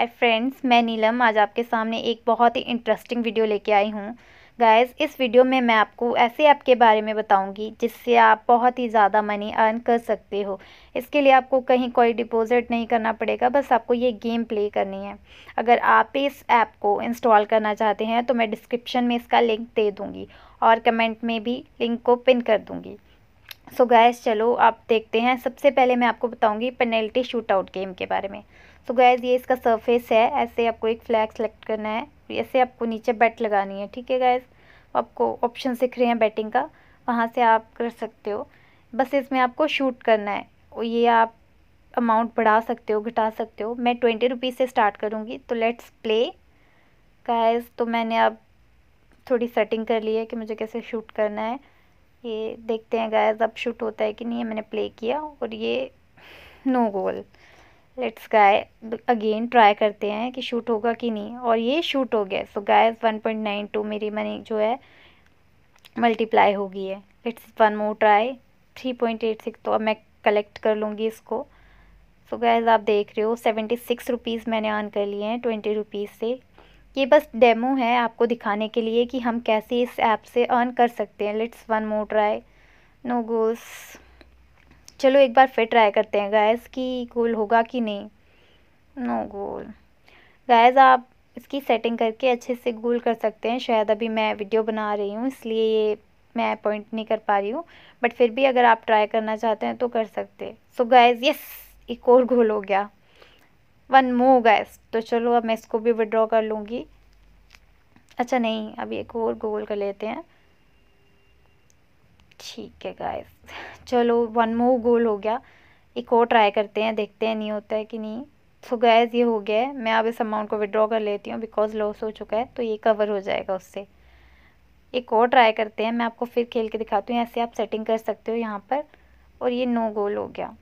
hi friends मैं नीलम आज आपके सामने एक बहुत ही इंटरेस्टिंग वीडियो लेके आई हूँ गाइस इस वीडियो में मैं आपको ऐसे ऐप के बारे में बताऊंगी जिससे आप बहुत ही ज़्यादा मनी अर्न कर सकते हो इसके लिए आपको कहीं कोई डिपॉजिट नहीं करना पड़ेगा बस आपको ये गेम प्ले करनी है अगर आप इस ऐप को इंस्टॉल करना चाहते हैं तो मैं डिस्क्रिप्शन में इसका लिंक दे दूँगी और कमेंट में भी लिंक को पिन कर दूँगी सो so चलो आप देखते हैं सबसे पहले मैं आपको बताऊंगी पेनल्टी शूट आउट गेम के बारे में तो गैज़ ये इसका सरफेस है ऐसे आपको एक फ्लैग सेलेक्ट करना है ऐसे आपको नीचे बैट लगानी है ठीक है गैज़ आपको ऑप्शन सीख रहे हैं बैटिंग का वहाँ से आप कर सकते हो बस इसमें आपको शूट करना है और ये आप अमाउंट बढ़ा सकते हो घटा सकते हो मैं ट्वेंटी रुपीज़ से स्टार्ट करूँगी तो लेट्स प्ले गैज़ तो मैंने अब थोड़ी सेटिंग कर ली है कि मुझे कैसे शूट करना है ये देखते हैं गैज़ अब शूट होता है कि नहीं मैंने प्ले किया और ये no goal let's guy again try करते हैं कि शूट होगा कि नहीं और ये शूट हो गया so guy one point nine two मेरी मनी जो है मल्टीप्लाई हो गई है let's one more try three point eight six तो अब मैं कलेक्ट कर लूँगी इसको सो so गायज आप देख रहे हो सेवेंटी सिक्स रुपीज़ मैंने ऑन कर लिए हैं ट्वेंटी रुपीज़ से ये बस डेमो है आपको दिखाने के लिए कि हम कैसे इस ऐप से अर्न कर सकते हैं let's one more try no goes चलो एक बार फिर ट्राई करते हैं गैस कि गोल होगा कि नहीं नो गोल गैस आप इसकी सेटिंग करके अच्छे से गोल कर सकते हैं शायद अभी मैं वीडियो बना रही हूँ इसलिए ये मैं पॉइंट नहीं कर पा रही हूँ बट फिर भी अगर आप ट्राई करना चाहते हैं तो कर सकते सो गैस यस एक और गोल हो गया वन मो गैस तो चलो अब मैं इसको भी विड्रॉ कर लूँगी अच्छा नहीं अभी एक और गोल कर लेते हैं ठीक है गाय चलो वन मोर गोल हो गया एक और ट्राई करते हैं देखते हैं नहीं होता है कि नहीं सो so गैस ये हो गया है मैं अब इस अमाउंट को विड्रॉ कर लेती हूँ बिकॉज लॉस हो चुका है तो ये कवर हो जाएगा उससे एक और ट्राई करते हैं मैं आपको फिर खेल के दिखाती हूँ ऐसे आप सेटिंग कर सकते हो यहाँ पर और ये नो गोल हो गया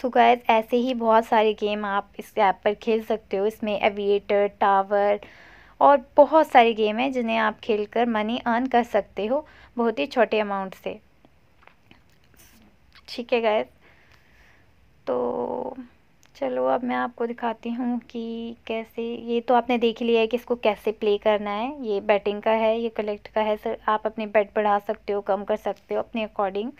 सो so गैस ऐसे ही बहुत सारे गेम आप इस ऐप पर खेल सकते हो इसमें एविएटर टावर और बहुत सारी गेम है जिन्हें आप खेल कर मनी अर्न कर सकते हो बहुत ही छोटे अमाउंट से ठीक है गैस तो चलो अब मैं आपको दिखाती हूँ कि कैसे ये तो आपने देख लिया है कि इसको कैसे प्ले करना है ये बैटिंग का है ये कलेक्ट का है सर आप अपने बैट बढ़ा सकते हो कम कर सकते हो अपने अकॉर्डिंग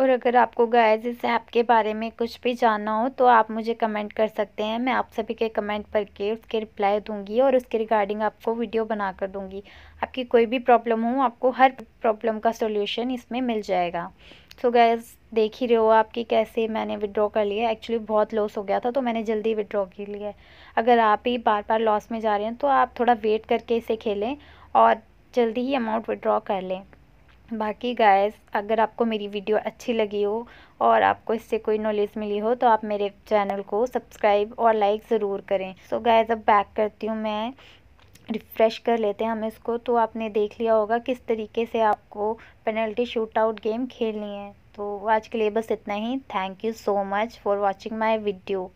और अगर आपको गैज़ इस ऐप के बारे में कुछ भी जानना हो तो आप मुझे कमेंट कर सकते हैं मैं आप सभी के कमेंट पर के उसके रिप्लाई दूंगी और उसके रिगार्डिंग आपको वीडियो बना कर दूंगी आपकी कोई भी प्रॉब्लम हो आपको हर प्रॉब्लम का सोल्यूशन इसमें मिल जाएगा सो so गैस देख ही रहे हो आपकी कैसे मैंने विड्रॉ कर लिया एक्चुअली बहुत लॉस हो गया था तो मैंने जल्दी विड्रॉ कर लिया अगर आप ही बार बार लॉस में जा रहे हैं तो आप थोड़ा वेट करके इसे खेलें और जल्दी ही अमाउंट विड्रॉ कर लें बाकी गाइस अगर आपको मेरी वीडियो अच्छी लगी हो और आपको इससे कोई नॉलेज मिली हो तो आप मेरे चैनल को सब्सक्राइब और लाइक ज़रूर करें सो गाइस अब बैक करती हूँ मैं रिफ़्रेश कर लेते हैं हम इसको तो आपने देख लिया होगा किस तरीके से आपको पेनल्टी शूट आउट गेम खेलनी है तो आज के लिए बस इतना ही thank you so much for watching my video